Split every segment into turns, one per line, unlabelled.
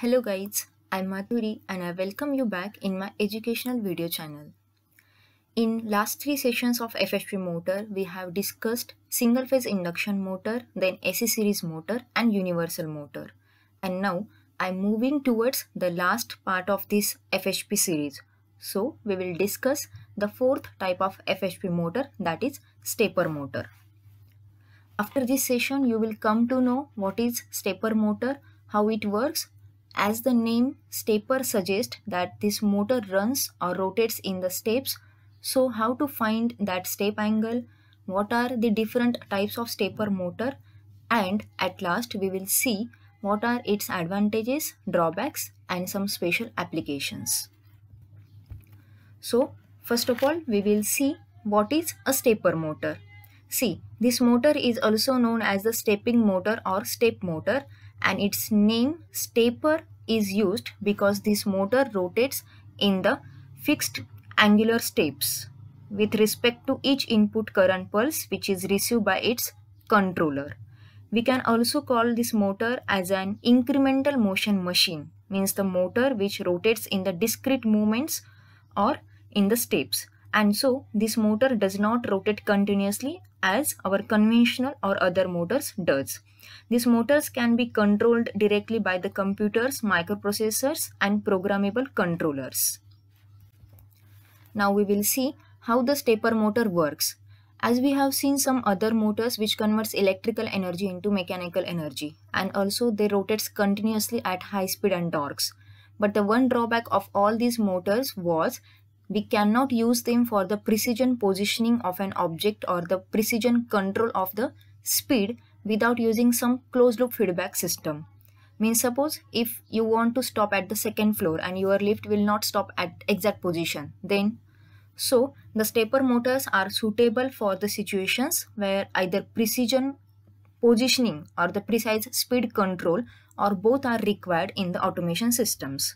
Hello guys, I'm Madhuri and I welcome you back in my educational video channel. In last three sessions of FHP motor, we have discussed single phase induction motor, then AC series motor and universal motor. And now I'm moving towards the last part of this FHP series. So we will discuss the fourth type of FHP motor that is stepper motor. After this session, you will come to know what is stepper motor, how it works as the name stepper suggests that this motor runs or rotates in the steps, so how to find that step angle, what are the different types of stepper motor and at last we will see what are its advantages, drawbacks and some special applications. So first of all we will see what is a stepper motor. See this motor is also known as the stepping motor or step motor and its name stepper is used because this motor rotates in the fixed angular steps with respect to each input current pulse which is received by its controller. We can also call this motor as an incremental motion machine means the motor which rotates in the discrete movements or in the steps and so this motor does not rotate continuously as our conventional or other motors does. These motors can be controlled directly by the computers, microprocessors and programmable controllers. Now we will see how the stepper motor works. As we have seen some other motors which converts electrical energy into mechanical energy and also they rotates continuously at high speed and torques. But the one drawback of all these motors was we cannot use them for the precision positioning of an object or the precision control of the speed without using some closed loop feedback system. Means suppose if you want to stop at the second floor and your lift will not stop at exact position then so the stepper motors are suitable for the situations where either precision positioning or the precise speed control or both are required in the automation systems.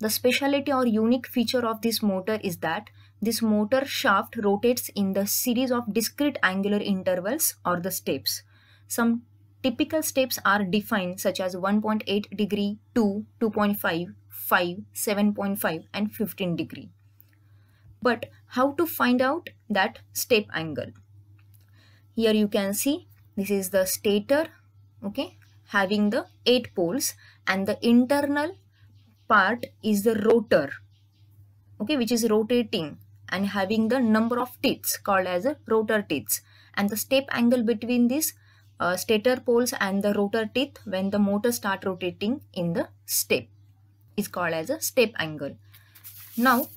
The speciality or unique feature of this motor is that this motor shaft rotates in the series of discrete angular intervals or the steps. Some typical steps are defined such as 1.8 degree, 2, 2.5, 5, 7.5 and 15 degree. But how to find out that step angle? Here you can see this is the stator okay having the eight poles and the internal part is the rotor, okay, which is rotating and having the number of teeth called as a rotor teeth. And the step angle between these uh, stator poles and the rotor teeth when the motor start rotating in the step is called as a step angle. Now,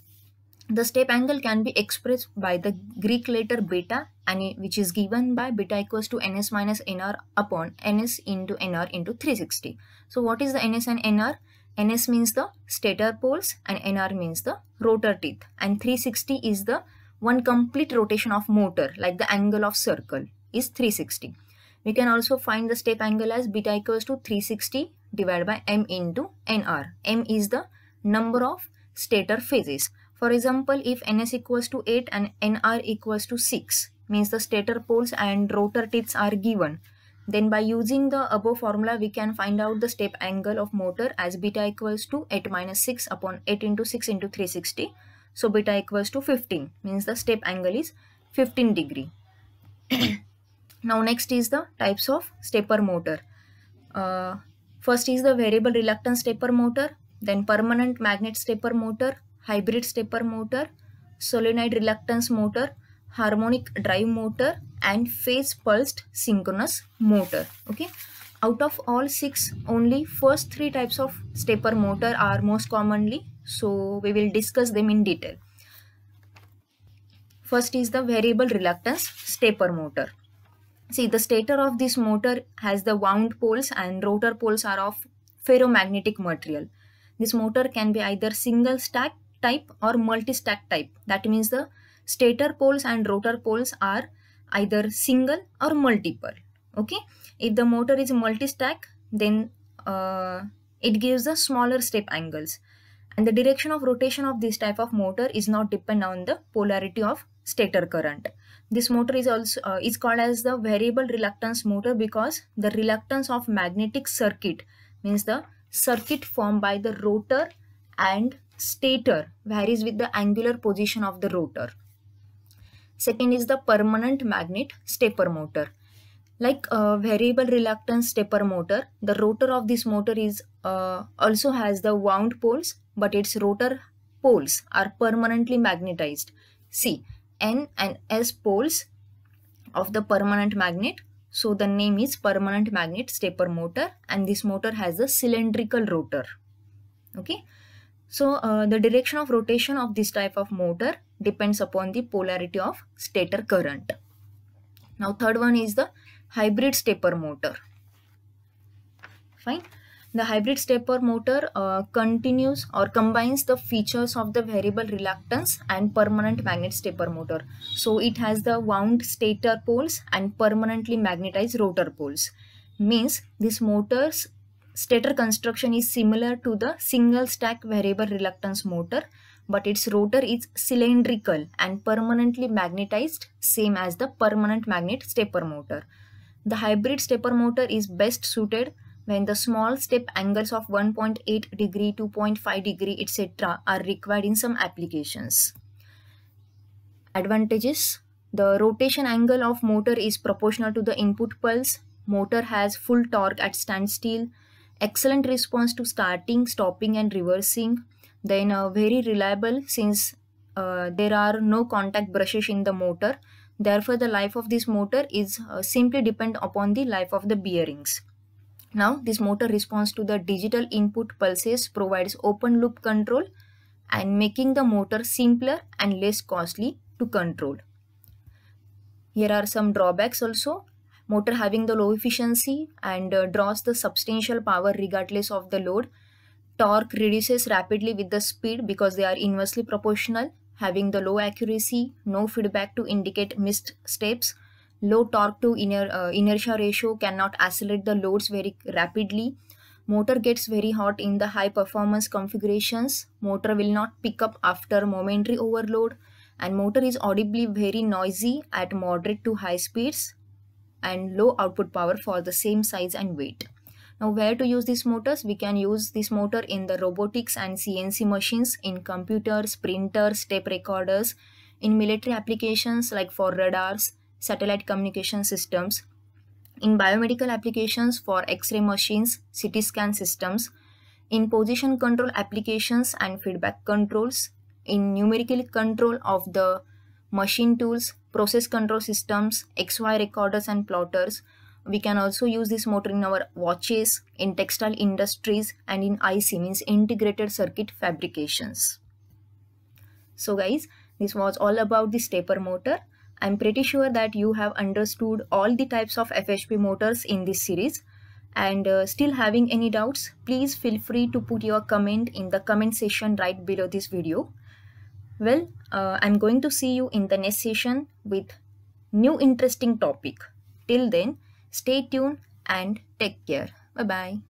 the step angle can be expressed by the Greek letter beta and which is given by beta equals to ns minus nr upon ns into nr into 360. So, what is the ns and nr? NS means the stator poles and NR means the rotor teeth and 360 is the one complete rotation of motor like the angle of circle is 360. We can also find the step angle as beta equals to 360 divided by m into nr. m is the number of stator phases. For example, if ns equals to 8 and nr equals to 6 means the stator poles and rotor teeth are given then by using the above formula, we can find out the step angle of motor as beta equals to 8 minus 6 upon 8 into 6 into 360. So beta equals to 15 means the step angle is 15 degree. now next is the types of stepper motor. Uh, first is the variable reluctance stepper motor, then permanent magnet stepper motor, hybrid stepper motor, solenoid reluctance motor, harmonic drive motor, and phase pulsed synchronous motor okay out of all six only first three types of stepper motor are most commonly so we will discuss them in detail first is the variable reluctance stepper motor see the stator of this motor has the wound poles and rotor poles are of ferromagnetic material this motor can be either single stack type or multi-stack type that means the stator poles and rotor poles are either single or multiple okay if the motor is multi-stack then uh, it gives the smaller step angles and the direction of rotation of this type of motor is not depend on the polarity of stator current this motor is also uh, is called as the variable reluctance motor because the reluctance of magnetic circuit means the circuit formed by the rotor and stator varies with the angular position of the rotor Second is the permanent magnet stepper motor. Like a uh, variable reluctance stepper motor, the rotor of this motor is uh, also has the wound poles, but its rotor poles are permanently magnetized. See, N and S poles of the permanent magnet. So the name is permanent magnet stepper motor and this motor has a cylindrical rotor. Okay. So uh, the direction of rotation of this type of motor depends upon the polarity of stator current. Now third one is the hybrid stepper motor. Fine. The hybrid stepper motor uh, continues or combines the features of the variable reluctance and permanent magnet stepper motor. So it has the wound stator poles and permanently magnetized rotor poles. Means these motors stator construction is similar to the single stack variable reluctance motor but its rotor is cylindrical and permanently magnetized same as the permanent magnet stepper motor. The hybrid stepper motor is best suited when the small step angles of 1.8 degree, 2.5 degree etc are required in some applications. Advantages The rotation angle of motor is proportional to the input pulse. Motor has full torque at standstill excellent response to starting, stopping and reversing. Then uh, very reliable since uh, there are no contact brushes in the motor. Therefore, the life of this motor is uh, simply depend upon the life of the bearings. Now, this motor responds to the digital input pulses, provides open loop control and making the motor simpler and less costly to control. Here are some drawbacks also motor having the low efficiency and uh, draws the substantial power regardless of the load. Torque reduces rapidly with the speed because they are inversely proportional, having the low accuracy, no feedback to indicate missed steps. Low torque to iner uh, inertia ratio cannot accelerate the loads very rapidly. Motor gets very hot in the high performance configurations. Motor will not pick up after momentary overload and motor is audibly very noisy at moderate to high speeds and low output power for the same size and weight. Now where to use these motors? We can use this motor in the robotics and CNC machines, in computers, printers, tape recorders, in military applications like for radars, satellite communication systems, in biomedical applications for X-ray machines, CT scan systems, in position control applications and feedback controls, in numerical control of the machine tools, process control systems, XY recorders and plotters. We can also use this motor in our watches, in textile industries and in IC means integrated circuit fabrications. So guys, this was all about the stepper motor. I'm pretty sure that you have understood all the types of FHP motors in this series. And uh, still having any doubts, please feel free to put your comment in the comment section right below this video. Well, uh, I'm going to see you in the next session with new interesting topic. Till then, stay tuned and take care. Bye-bye.